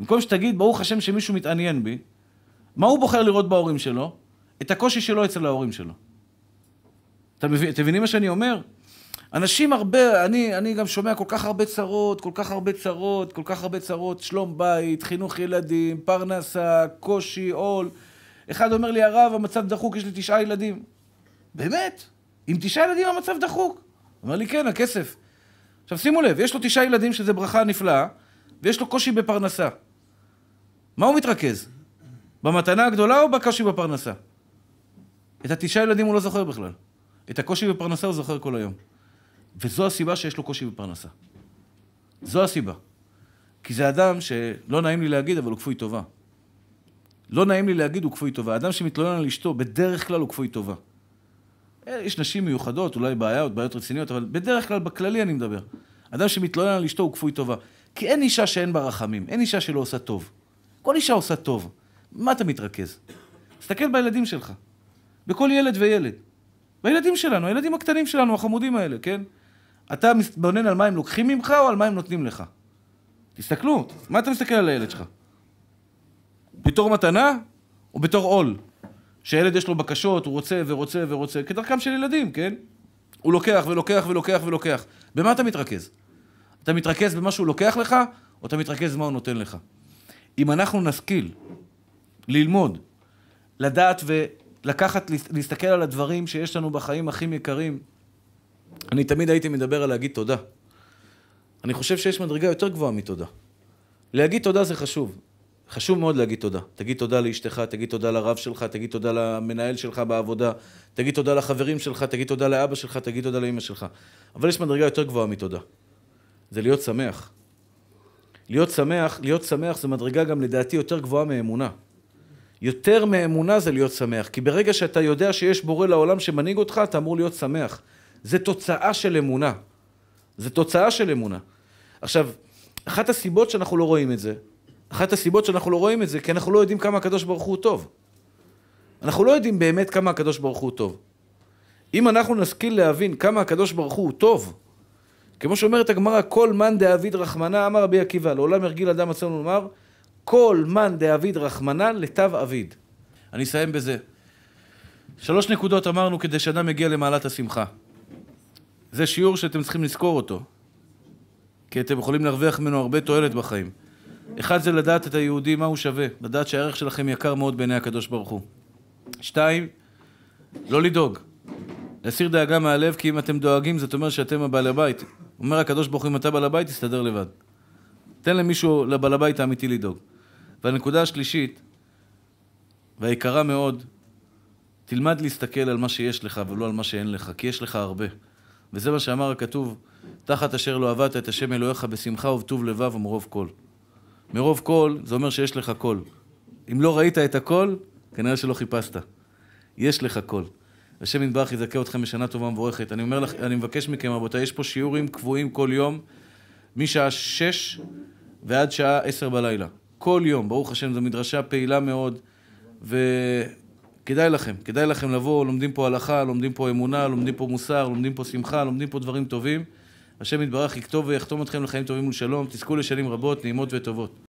במקום שתגיד, ברוך השם שמישהו מתעניין בי, מה הוא בוחר לראות בהורים שלו? את הקושי שלו אצל ההורים שלו. אתם מבינים, אתם מבינים מה שאני אומר? אנשים הרבה, אני, אני גם שומע כל כך הרבה צרות, כל כך הרבה צרות, כל כך הרבה צרות, שלום בית, חינוך ילדים, פרנסה, קושי, עול. אחד אומר לי, הרב, המצב דחוק, יש לי תשעה ילדים. באמת, עם תשעה ילדים המצב דחוק. אומר לי, כן, הכסף. עכשיו שימו לב, יש לו תשעה ילדים שזה ברכה נפלאה, ויש לו קושי בפרנסה. מה הוא מתרכז? במתנה הגדולה או בקושי בפרנסה? את התשעה ילדים הוא לא זוכר בכלל. את הקושי בפרנסה הוא זוכר כל היום. וזו הסיבה שיש לו קושי בפרנסה. זו הסיבה. כי זה אדם שלא נעים לי להגיד, אבל הוא כפוי טובה. לא נעים לי להגיד, הוא כפוי טובה. אדם שמתלונן על אשתו, בדרך כלל הוא כפוי טובה. אה, יש נשים מיוחדות, אולי בעיות, בעיות רציניות, אבל בדרך כלל, בכללי אני מדבר. אדם שמתלונן על אשתו הוא כפוי טובה. כי אין אישה שאין בה רחמים, אין אישה שלא עושה טוב. כל אישה עושה טוב. מה אתה מתרכז? תסתכל בילדים שלך. בכל ילד וילד. בילדים שלנו, הילדים הקטנים שלנו, החמודים האלה, כן? אתה מתבונן על מה הם לוקחים ממך או על מה הם נותנים לך. תסתכלו, מה אתה מסתכל על הילד שלך? בתור מתנה או בתור עול? שהילד יש לו בקשות, הוא רוצה ורוצה ורוצה, כדרכם של ילדים, כן? הוא לוקח ולוקח ולוקח ולוקח. במה אתה מתרכז? אתה מתרכז במה שהוא לוקח לך, או אתה מתרכז במה הוא נותן לך? אם אנחנו נשכיל ללמוד, לדעת ולקחת, להסתכל על הדברים שיש לנו בחיים הכי יקרים, אני תמיד הייתי מדבר על להגיד תודה. אני חושב שיש מדרגה יותר גבוהה מתודה. להגיד תודה זה חשוב. חשוב מאוד להגיד תודה. תגיד תודה לאשתך, תגיד תודה לרב שלך, תגיד תודה למנהל שלך בעבודה, תגיד תודה לחברים שלך, תגיד תודה לאבא שלך, תגיד תודה לאמא שלך. אבל יש מדרגה יותר גבוהה מתודה. זה להיות שמח. להיות שמח, להיות שמח זה מדרגה גם לדעתי יותר גבוהה מאמונה. יותר מאמונה זה להיות שמח, כי ברגע שאתה יודע שיש בורא לעולם שמנהיג אותך, אתה אמור להיות שמח. זה תוצאה של אמונה. זה תוצאה של אמונה. עכשיו, אחת הסיבות שאנחנו לא רואים את זה, אחת הסיבות שאנחנו לא רואים את זה, כי אנחנו לא יודעים כמה הקדוש ברוך הוא טוב. אנחנו לא יודעים באמת כמה הקדוש ברוך הוא טוב. אם אנחנו נשכיל להבין כמה הקדוש ברוך הוא טוב, כמו שאומרת הגמרא, כל מן דאביד רחמנה, אמר רבי עקיבא, לעולם הרגיל אדם עצמו לומר, כל מן דאביד רחמנה לתו אביד. אני אסיים בזה. שלוש נקודות אמרנו כדי שאדם יגיע למעלת השמחה. זה שיעור שאתם צריכים לזכור אותו, כי אתם יכולים להרוויח ממנו הרבה תועלת בחיים. אחד זה לדעת את היהודי, מה הוא שווה, לדעת שהערך שלכם יקר מאוד בעיני הקדוש ברוך הוא. שתיים, לא לדאוג. להסיר דאגה מהלב, כי אם אתם דואגים, זאת אומרת שאתם הבעל הבית. אומר הקדוש ברוך הוא, אם אתה בעל הבית, תסתדר לבד. תן למישהו, לבעל הבית האמיתי לדאוג. והנקודה השלישית, והיקרה מאוד, תלמד להסתכל על מה שיש לך ולא על מה שאין לך, כי יש לך הרבה. וזה מה שאמר הכתוב, תחת אשר לא עבדת את השם אלוהיך בשמחה ובטוב לבב ומרוב קול. מרוב קול, זה אומר שיש לך קול. אם לא ראית את הקול, כנראה שלא חיפשת. יש לך קול. השם ינבח יזכה אתכם בשנה טובה ומבורכת. אני אומר לך, אני מבקש מכם, רבותיי, יש פה שיעורים קבועים כל יום, משעה שש ועד שעה עשר בלילה. כל יום, ברוך השם, זו מדרשה פעילה מאוד, וכדאי לכם, כדאי לכם לבוא, לומדים פה הלכה, לומדים פה אמונה, לומדים פה מוסר, לומדים פה שמחה, לומדים פה דברים טובים. השם יתברך יכתוב ויחתום אתכם לחיים טובים ולשלום, תזכו לשנים רבות, נעימות וטובות.